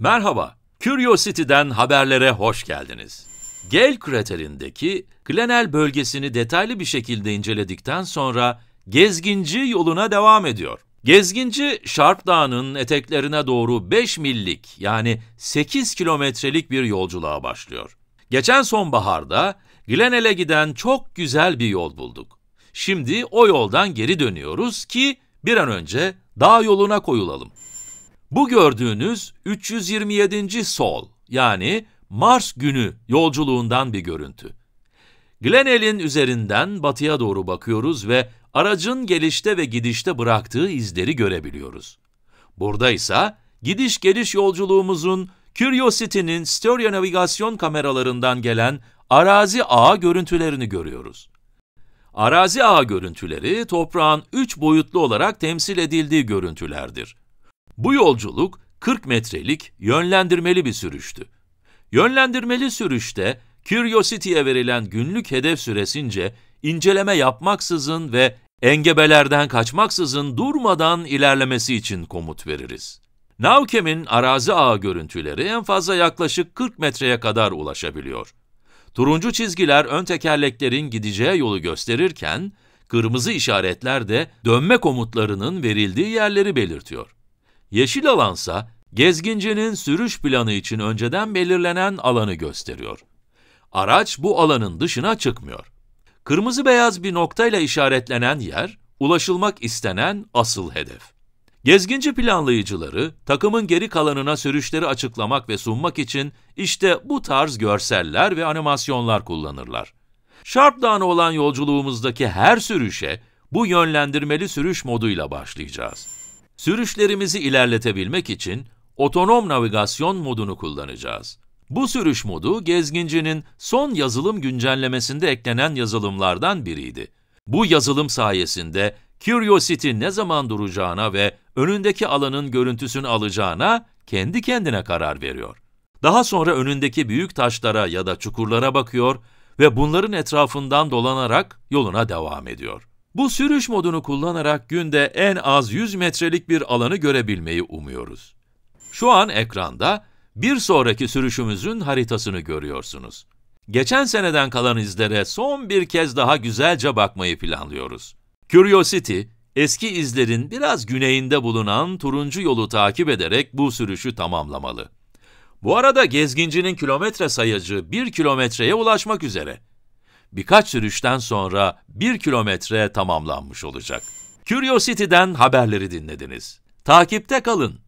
Merhaba, Curiosity'den haberlere hoş geldiniz. Gale kraterindeki Glenel bölgesini detaylı bir şekilde inceledikten sonra gezginci yoluna devam ediyor. Gezginci Sharp Dağı'nın eteklerine doğru 5 millik yani 8 kilometrelik bir yolculuğa başlıyor. Geçen sonbaharda Glenel'e giden çok güzel bir yol bulduk. Şimdi o yoldan geri dönüyoruz ki bir an önce dağ yoluna koyulalım. Bu gördüğünüz 327. Sol yani Mars günü yolculuğundan bir görüntü. Glenelin üzerinden batıya doğru bakıyoruz ve aracın gelişte ve gidişte bıraktığı izleri görebiliyoruz. Burada ise gidiş geliş yolculuğumuzun Curiosity'nin stereo navigasyon kameralarından gelen arazi ağı görüntülerini görüyoruz. Arazi ağı görüntüleri toprağın üç boyutlu olarak temsil edildiği görüntülerdir. Bu yolculuk 40 metrelik yönlendirmeli bir sürüştü. Yönlendirmeli sürüşte Curiosity'ye verilen günlük hedef süresince inceleme yapmaksızın ve engebelerden kaçmaksızın durmadan ilerlemesi için komut veririz. Navkem'in arazi ağı görüntüleri en fazla yaklaşık 40 metreye kadar ulaşabiliyor. Turuncu çizgiler ön tekerleklerin gideceği yolu gösterirken, kırmızı işaretler de dönme komutlarının verildiği yerleri belirtiyor. Yeşil alansa gezgincinin sürüş planı için önceden belirlenen alanı gösteriyor. Araç bu alanın dışına çıkmıyor. Kırmızı beyaz bir noktayla işaretlenen yer, ulaşılmak istenen asıl hedef. Gezginci planlayıcıları, takımın geri kalanına sürüşleri açıklamak ve sunmak için işte bu tarz görseller ve animasyonlar kullanırlar. Sharp Dağı'na olan yolculuğumuzdaki her sürüşe bu yönlendirmeli sürüş moduyla başlayacağız. Sürüşlerimizi ilerletebilmek için otonom navigasyon modunu kullanacağız. Bu sürüş modu, gezgincinin son yazılım güncellemesinde eklenen yazılımlardan biriydi. Bu yazılım sayesinde Curiosity ne zaman duracağına ve önündeki alanın görüntüsünü alacağına kendi kendine karar veriyor. Daha sonra önündeki büyük taşlara ya da çukurlara bakıyor ve bunların etrafından dolanarak yoluna devam ediyor. Bu sürüş modunu kullanarak günde en az 100 metrelik bir alanı görebilmeyi umuyoruz. Şu an ekranda bir sonraki sürüşümüzün haritasını görüyorsunuz. Geçen seneden kalan izlere son bir kez daha güzelce bakmayı planlıyoruz. Curiosity, eski izlerin biraz güneyinde bulunan turuncu yolu takip ederek bu sürüşü tamamlamalı. Bu arada gezgincinin kilometre sayacı 1 kilometreye ulaşmak üzere birkaç sürüşten sonra 1 kilometre tamamlanmış olacak. Curiosity'den haberleri dinlediniz. Takipte kalın.